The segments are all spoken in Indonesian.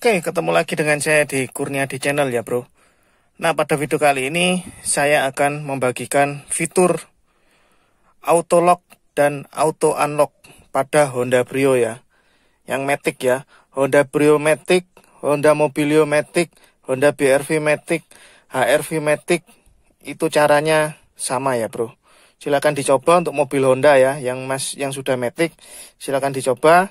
Oke, ketemu lagi dengan saya di Kurnia di channel ya bro. Nah, pada video kali ini saya akan membagikan fitur auto lock dan auto unlock pada Honda Brio ya. Yang Matic ya, Honda Brio Matic, Honda Mobilio Matic, Honda BRV Matic, HRV Matic itu caranya sama ya bro. Silakan dicoba untuk mobil Honda ya yang Mas yang sudah Matic, silakan dicoba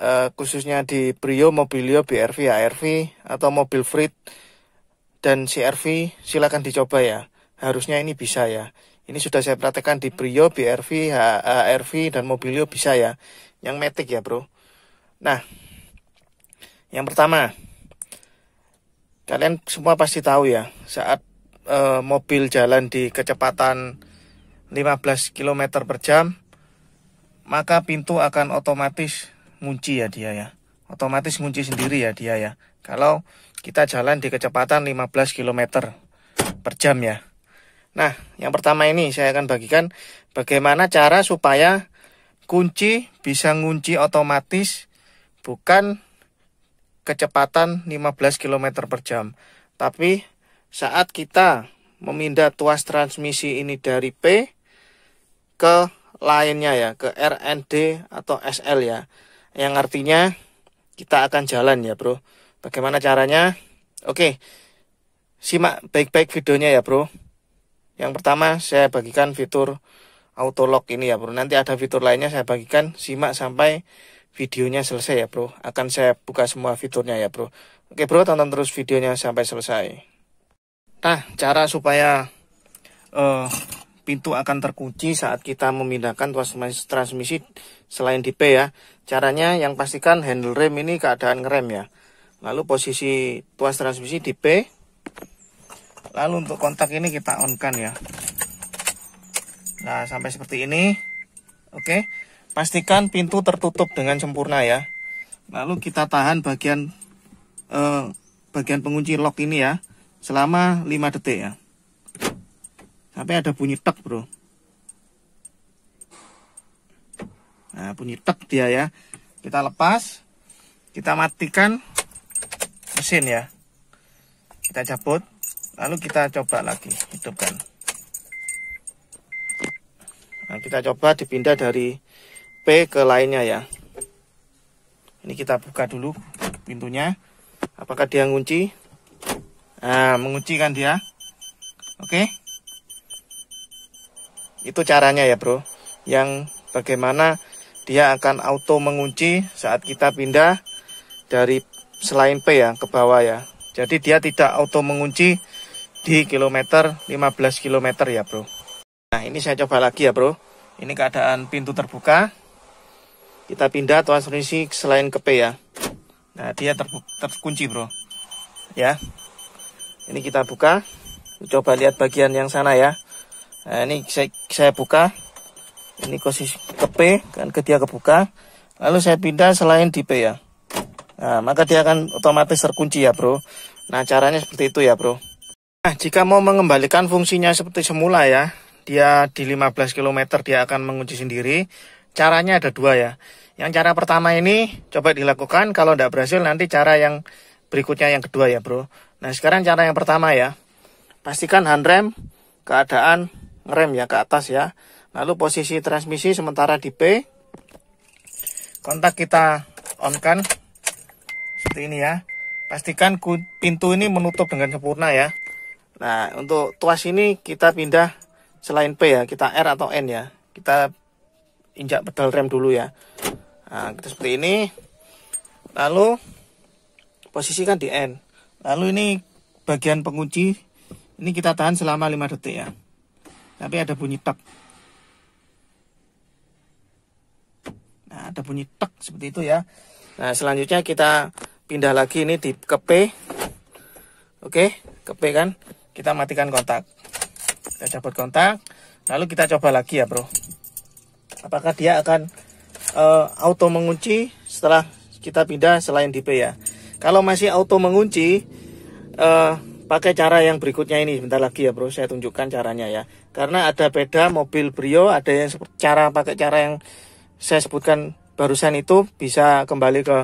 eh, khususnya di Brio, Mobilio, BRV, ARV atau mobil Frit dan CRV silakan dicoba ya. Harusnya ini bisa ya. Ini sudah saya praktekkan di Brio, BRV, ARV dan Mobilio bisa ya. Yang metik ya, Bro. Nah, yang pertama kalian semua pasti tahu ya saat e, mobil jalan di kecepatan 15 km per jam maka pintu akan otomatis ngunci ya dia ya. Otomatis ngunci sendiri ya dia ya. Kalau kita jalan di kecepatan 15 km per jam ya. Nah, yang pertama ini saya akan bagikan bagaimana cara supaya kunci bisa ngunci otomatis bukan kecepatan 15 km per jam. Tapi saat kita memindah tuas transmisi ini dari P ke lainnya ya, ke RND atau SL ya yang artinya kita akan jalan ya bro. Bagaimana caranya? Oke, simak baik-baik videonya ya bro. Yang pertama saya bagikan fitur auto lock ini ya bro. Nanti ada fitur lainnya saya bagikan, simak sampai videonya selesai ya bro. Akan saya buka semua fiturnya ya bro. Oke bro, tonton terus videonya sampai selesai. Nah, cara supaya uh, pintu akan terkunci saat kita memindahkan tuas transmisi selain di P ya. Caranya yang pastikan handle rem ini keadaan ngerem ya. Lalu posisi tuas transmisi di P. Lalu untuk kontak ini kita on kan ya. Nah, sampai seperti ini. Oke. Pastikan pintu tertutup dengan sempurna ya. Lalu kita tahan bagian eh, bagian pengunci lock ini ya selama 5 detik ya. Tapi ada bunyi tek, bro. Nah, bunyi tek dia ya. Kita lepas. Kita matikan mesin ya. Kita cabut. Lalu kita coba lagi, hidupkan. Nah, kita coba dipindah dari P ke lainnya ya. Ini kita buka dulu pintunya. Apakah dia ngunci? Nah, mengunci kan dia. Oke. Okay. Itu caranya ya bro. Yang bagaimana dia akan auto mengunci saat kita pindah dari selain P ya ke bawah ya. Jadi dia tidak auto mengunci di kilometer 15 km ya bro. Nah ini saya coba lagi ya bro. Ini keadaan pintu terbuka. Kita pindah transmisi selain ke P ya. Nah dia ter terkunci bro. Ya. Ini kita buka. Coba lihat bagian yang sana ya. Nah, ini saya, saya buka. Ini posisi ke P, kan ke dia kebuka. Lalu saya pindah selain di P ya. Nah, maka dia akan otomatis terkunci ya, Bro. Nah, caranya seperti itu ya, Bro. Nah, jika mau mengembalikan fungsinya seperti semula ya, dia di 15 km dia akan mengunci sendiri. Caranya ada dua ya. Yang cara pertama ini coba dilakukan, kalau tidak berhasil nanti cara yang berikutnya yang kedua ya, Bro. Nah, sekarang cara yang pertama ya. Pastikan handrem keadaan rem ya ke atas ya. Lalu posisi transmisi sementara di P. Kontak kita on kan seperti ini ya. Pastikan pintu ini menutup dengan sempurna ya. Nah, untuk tuas ini kita pindah selain P ya, kita R atau N ya. Kita injak pedal rem dulu ya. Nah, kita seperti ini. Lalu posisikan di N. Lalu ini bagian pengunci ini kita tahan selama 5 detik ya. Tapi ada bunyi tek. Nah, ada bunyi tek seperti itu ya. Nah, selanjutnya kita pindah lagi ini di ke P. Oke, ke P kan. Kita matikan kontak. Kita cabut kontak. Lalu kita coba lagi ya, Bro. Apakah dia akan uh, auto mengunci setelah kita pindah selain di P ya. Kalau masih auto mengunci, uh, pakai cara yang berikutnya ini sebentar lagi ya bro saya tunjukkan caranya ya karena ada beda mobil Brio ada yang cara pakai cara yang saya sebutkan barusan itu bisa kembali ke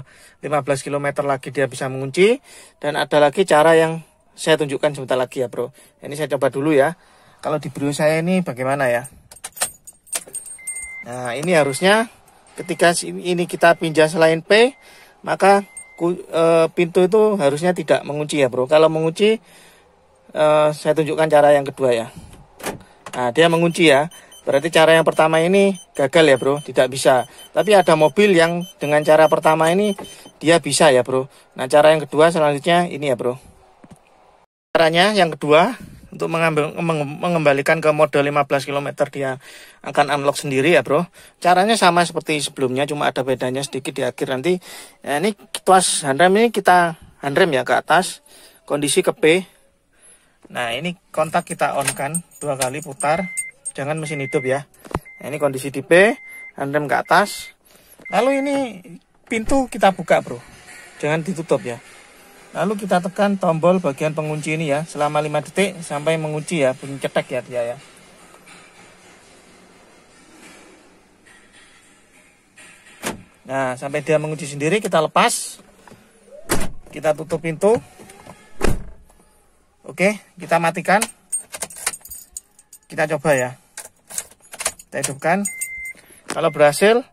15 km lagi dia bisa mengunci dan ada lagi cara yang saya tunjukkan sebentar lagi ya bro ini saya coba dulu ya kalau di Brio saya ini bagaimana ya nah ini harusnya ketika ini kita pinjam selain P maka Eh, pintu itu harusnya tidak mengunci ya bro. Kalau mengunci, eh, saya tunjukkan cara yang kedua ya. Nah dia mengunci ya. Berarti cara yang pertama ini gagal ya bro, tidak bisa. Tapi ada mobil yang dengan cara pertama ini dia bisa ya bro. Nah cara yang kedua selanjutnya ini ya bro. Caranya yang kedua untuk mengambil mengembalikan ke mode 15 km dia akan unlock sendiri ya bro caranya sama seperti sebelumnya cuma ada bedanya sedikit di akhir nanti ya ini tuas handrem ini kita handrem ya ke atas kondisi ke P nah ini kontak kita on kan dua kali putar jangan mesin hidup ya nah, ini kondisi di P handrem ke atas lalu ini pintu kita buka bro jangan ditutup ya Lalu kita tekan tombol bagian pengunci ini ya selama 5 detik sampai mengunci ya, bunyi cetek ya dia ya. Nah, sampai dia mengunci sendiri kita lepas. Kita tutup pintu. Oke, kita matikan. Kita coba ya. Kita hidupkan. Kalau berhasil,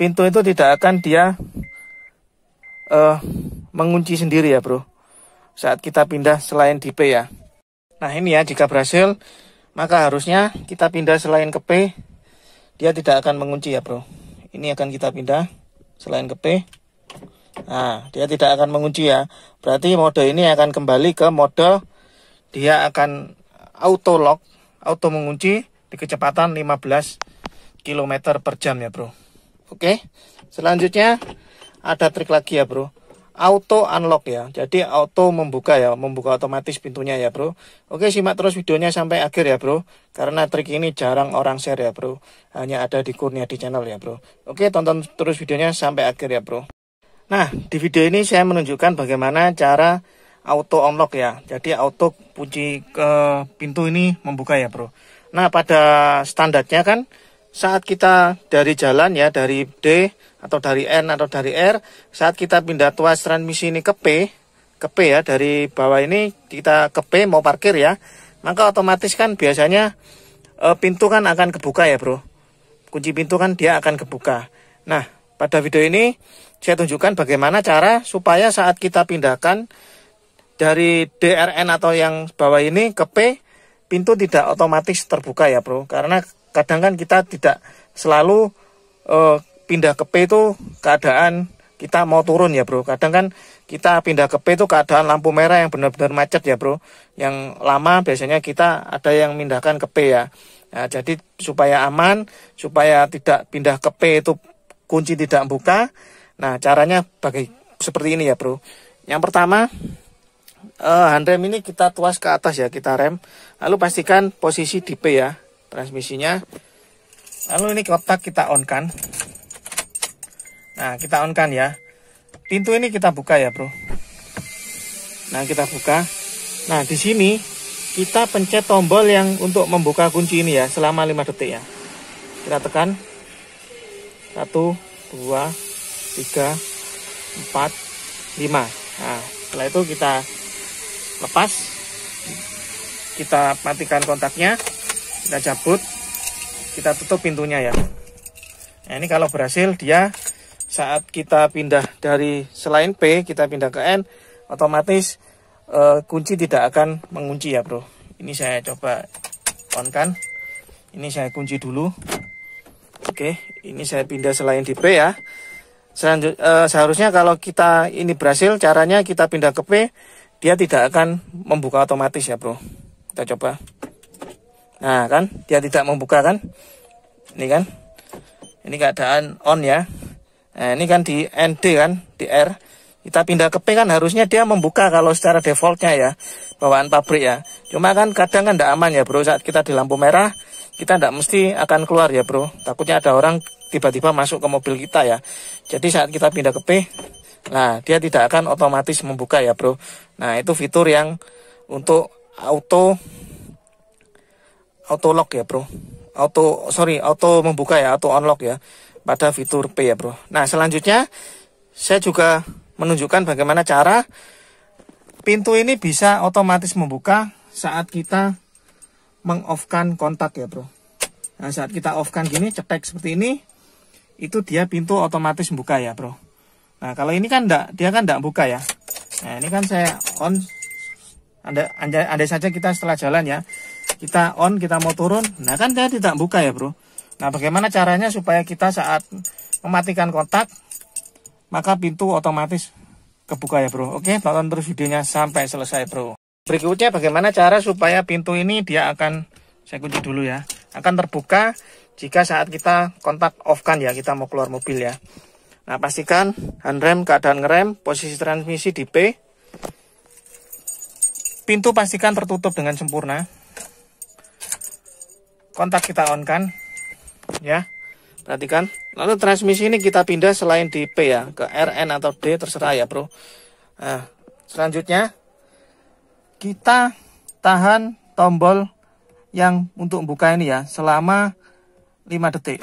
pintu itu tidak akan dia uh, mengunci sendiri ya bro saat kita pindah selain di P ya nah ini ya jika berhasil maka harusnya kita pindah selain ke P dia tidak akan mengunci ya bro ini akan kita pindah selain ke P nah dia tidak akan mengunci ya berarti mode ini akan kembali ke mode dia akan auto lock auto mengunci di kecepatan 15 km per jam ya bro oke selanjutnya ada trik lagi ya bro auto unlock ya. Jadi auto membuka ya, membuka otomatis pintunya ya, Bro. Oke, simak terus videonya sampai akhir ya, Bro. Karena trik ini jarang orang share ya, Bro. Hanya ada di Kurnia di channel ya, Bro. Oke, tonton terus videonya sampai akhir ya, Bro. Nah, di video ini saya menunjukkan bagaimana cara auto unlock ya. Jadi auto kunci ke pintu ini membuka ya, Bro. Nah, pada standarnya kan saat kita dari jalan ya dari D atau dari N atau dari R saat kita pindah tuas transmisi ini ke P ke P ya dari bawah ini kita ke P mau parkir ya maka otomatis kan biasanya e, pintu kan akan kebuka ya bro kunci pintu kan dia akan kebuka nah pada video ini saya tunjukkan bagaimana cara supaya saat kita pindahkan dari DRN atau yang bawah ini ke P pintu tidak otomatis terbuka ya bro karena kadang kan kita tidak selalu uh, pindah ke P itu keadaan kita mau turun ya bro kadang kan kita pindah ke P itu keadaan lampu merah yang benar-benar macet ya bro yang lama biasanya kita ada yang pindahkan ke P ya nah, jadi supaya aman supaya tidak pindah ke P itu kunci tidak buka nah caranya bagi seperti ini ya bro yang pertama uh, eh, handrem ini kita tuas ke atas ya kita rem lalu pastikan posisi di P ya transmisinya lalu ini kotak kita on kan nah kita on kan ya pintu ini kita buka ya bro nah kita buka nah di sini kita pencet tombol yang untuk membuka kunci ini ya selama 5 detik ya kita tekan 1 2 3 4 5 nah setelah itu kita lepas kita matikan kontaknya kita cabut kita tutup pintunya ya nah, ini kalau berhasil dia saat kita pindah dari selain P kita pindah ke N otomatis uh, kunci tidak akan mengunci ya bro ini saya coba on kan ini saya kunci dulu oke ini saya pindah selain di P ya Selanjut, uh, eh, seharusnya kalau kita ini berhasil caranya kita pindah ke P dia tidak akan membuka otomatis ya bro kita coba Nah kan, dia tidak membuka kan? Ini kan, ini keadaan on ya. Nah, ini kan di ND kan, di R. Kita pindah ke P kan harusnya dia membuka kalau secara defaultnya ya, bawaan pabrik ya. Cuma kan kadang kan tidak aman ya bro, saat kita di lampu merah, kita tidak mesti akan keluar ya bro. Takutnya ada orang tiba-tiba masuk ke mobil kita ya. Jadi saat kita pindah ke P, Nah, dia tidak akan otomatis membuka ya, Bro. Nah, itu fitur yang untuk auto auto lock ya bro auto sorry auto membuka ya auto unlock ya pada fitur P ya bro nah selanjutnya saya juga menunjukkan bagaimana cara pintu ini bisa otomatis membuka saat kita mengoffkan kontak ya bro nah saat kita offkan gini cetek seperti ini itu dia pintu otomatis membuka ya bro nah kalau ini kan enggak dia kan enggak buka ya nah ini kan saya on anda, anda, anda saja kita setelah jalan ya kita on kita mau turun nah kan dia tidak buka ya bro nah bagaimana caranya supaya kita saat mematikan kontak maka pintu otomatis kebuka ya bro oke tonton terus videonya sampai selesai bro berikutnya bagaimana cara supaya pintu ini dia akan saya kunci dulu ya akan terbuka jika saat kita kontak off kan ya kita mau keluar mobil ya nah pastikan handrem keadaan ngerem posisi transmisi di P pintu pastikan tertutup dengan sempurna kontak kita on kan ya perhatikan lalu transmisi ini kita pindah selain di P ya ke RN atau D terserah ya bro nah, selanjutnya kita tahan tombol yang untuk buka ini ya selama 5 detik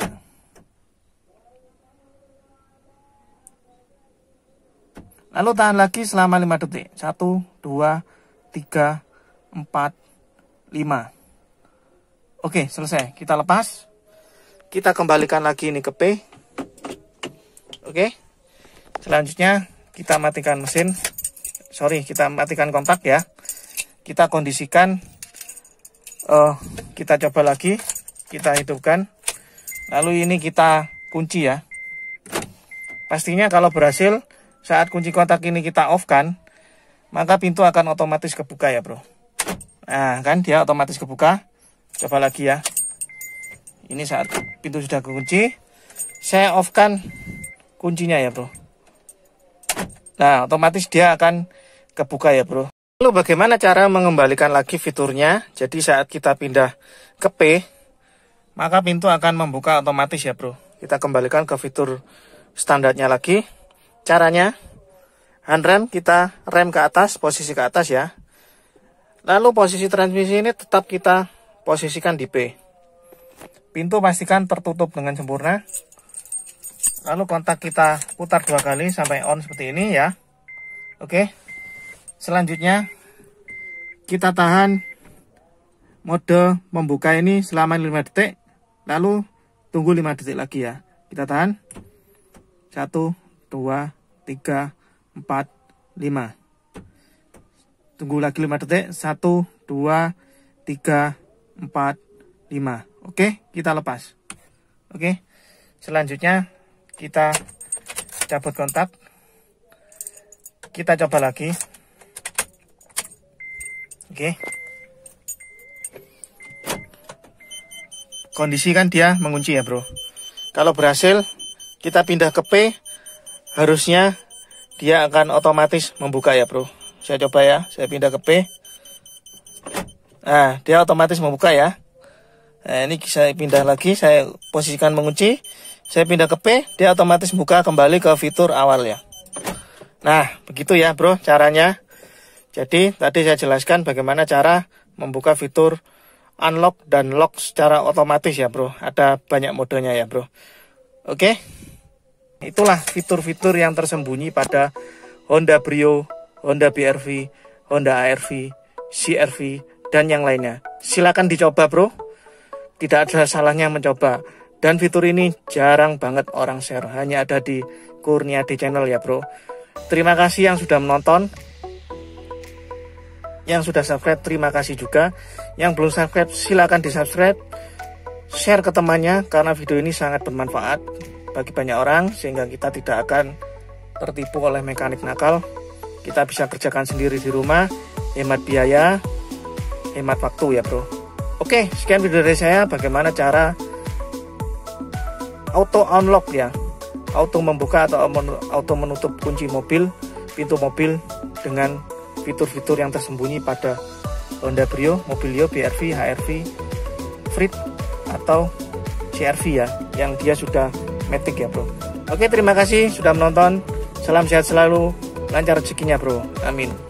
lalu tahan lagi selama 5 detik 1, 2, 3, 4, 5 Oke, selesai. Kita lepas. Kita kembalikan lagi ini ke P. Oke. Selanjutnya kita matikan mesin. Sorry, kita matikan kontak ya. Kita kondisikan. Uh, kita coba lagi. Kita hidupkan. Lalu ini kita kunci ya. Pastinya kalau berhasil, saat kunci kontak ini kita off kan, maka pintu akan otomatis kebuka ya bro. Nah kan dia otomatis kebuka coba lagi ya ini saat pintu sudah kekunci saya off kan kuncinya ya bro nah otomatis dia akan kebuka ya bro lalu bagaimana cara mengembalikan lagi fiturnya jadi saat kita pindah ke P maka pintu akan membuka otomatis ya bro kita kembalikan ke fitur standarnya lagi caranya handrem kita rem ke atas posisi ke atas ya lalu posisi transmisi ini tetap kita posisikan di P. Pintu pastikan tertutup dengan sempurna. Lalu kontak kita putar dua kali sampai on seperti ini ya. Oke. Selanjutnya kita tahan mode membuka ini selama 5 detik. Lalu tunggu 5 detik lagi ya. Kita tahan. 1 2 3 4 5. Tunggu lagi 5 detik. 1 2 3 4, 5. Oke, kita lepas. Oke. Selanjutnya kita cabut kontak. Kita coba lagi. Oke. Kondisi kan dia mengunci ya, Bro. Kalau berhasil kita pindah ke P, harusnya dia akan otomatis membuka ya, Bro. Saya coba ya, saya pindah ke P. Nah, dia otomatis membuka ya. Nah, ini saya pindah lagi, saya posisikan mengunci. Saya pindah ke P, dia otomatis buka kembali ke fitur awal ya. Nah, begitu ya bro caranya. Jadi, tadi saya jelaskan bagaimana cara membuka fitur unlock dan lock secara otomatis ya bro. Ada banyak modenya ya bro. Oke, itulah fitur-fitur yang tersembunyi pada Honda Brio, Honda BRV, Honda ARV, CRV, dan yang lainnya. Silakan dicoba bro, tidak ada salahnya mencoba. Dan fitur ini jarang banget orang share, hanya ada di di channel ya bro. Terima kasih yang sudah menonton. Yang sudah subscribe, terima kasih juga. Yang belum subscribe, silakan di subscribe. Share ke temannya karena video ini sangat bermanfaat bagi banyak orang sehingga kita tidak akan tertipu oleh mekanik nakal. Kita bisa kerjakan sendiri di rumah, hemat biaya, hemat waktu ya bro oke sekian video dari saya bagaimana cara auto unlock ya auto membuka atau auto menutup kunci mobil pintu mobil dengan fitur-fitur yang tersembunyi pada Honda Brio, Mobilio, BRV, HRV, Frit atau CRV ya yang dia sudah metik ya bro oke terima kasih sudah menonton salam sehat selalu lancar rezekinya bro amin